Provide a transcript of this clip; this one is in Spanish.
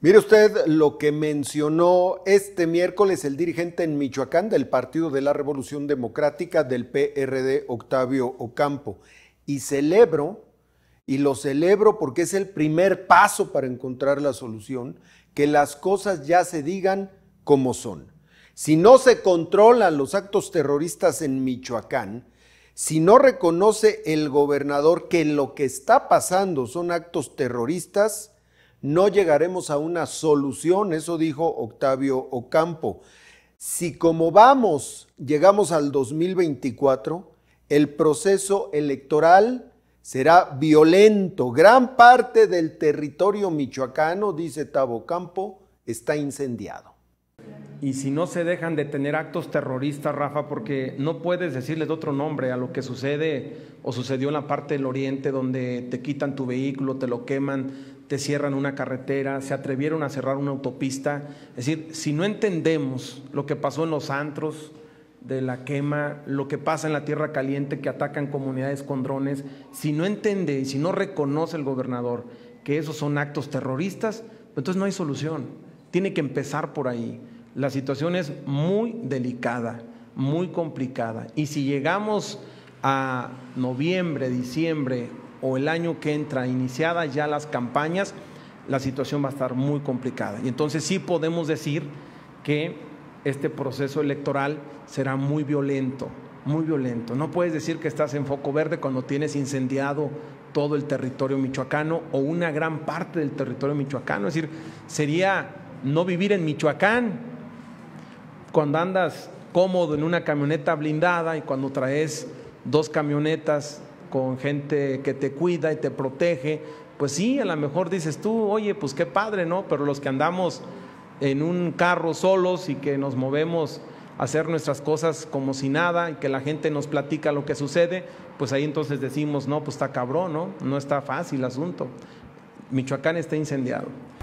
Mire usted lo que mencionó este miércoles el dirigente en Michoacán del Partido de la Revolución Democrática del PRD, Octavio Ocampo. Y celebro, y lo celebro porque es el primer paso para encontrar la solución, que las cosas ya se digan como son. Si no se controlan los actos terroristas en Michoacán, si no reconoce el gobernador que lo que está pasando son actos terroristas, no llegaremos a una solución, eso dijo Octavio Ocampo. Si como vamos, llegamos al 2024, el proceso electoral será violento. Gran parte del territorio michoacano, dice Tabo Campo, está incendiado. Y si no se dejan de tener actos terroristas, Rafa, porque no puedes decirles otro nombre a lo que sucede o sucedió en la parte del oriente donde te quitan tu vehículo, te lo queman, te cierran una carretera, se atrevieron a cerrar una autopista. Es decir, si no entendemos lo que pasó en los antros de la quema, lo que pasa en la Tierra Caliente que atacan comunidades con drones, si no entiende y si no reconoce el gobernador que esos son actos terroristas, pues entonces no hay solución. Tiene que empezar por ahí. La situación es muy delicada, muy complicada. Y si llegamos a noviembre, diciembre, o el año que entra, iniciadas ya las campañas, la situación va a estar muy complicada. Y entonces sí podemos decir que este proceso electoral será muy violento, muy violento. No puedes decir que estás en foco verde cuando tienes incendiado todo el territorio michoacano o una gran parte del territorio michoacano. Es decir, sería no vivir en Michoacán cuando andas cómodo en una camioneta blindada y cuando traes dos camionetas con gente que te cuida y te protege, pues sí, a lo mejor dices tú, oye, pues qué padre, ¿no? Pero los que andamos en un carro solos y que nos movemos a hacer nuestras cosas como si nada y que la gente nos platica lo que sucede, pues ahí entonces decimos, no, pues está cabrón, ¿no? No está fácil el asunto. Michoacán está incendiado.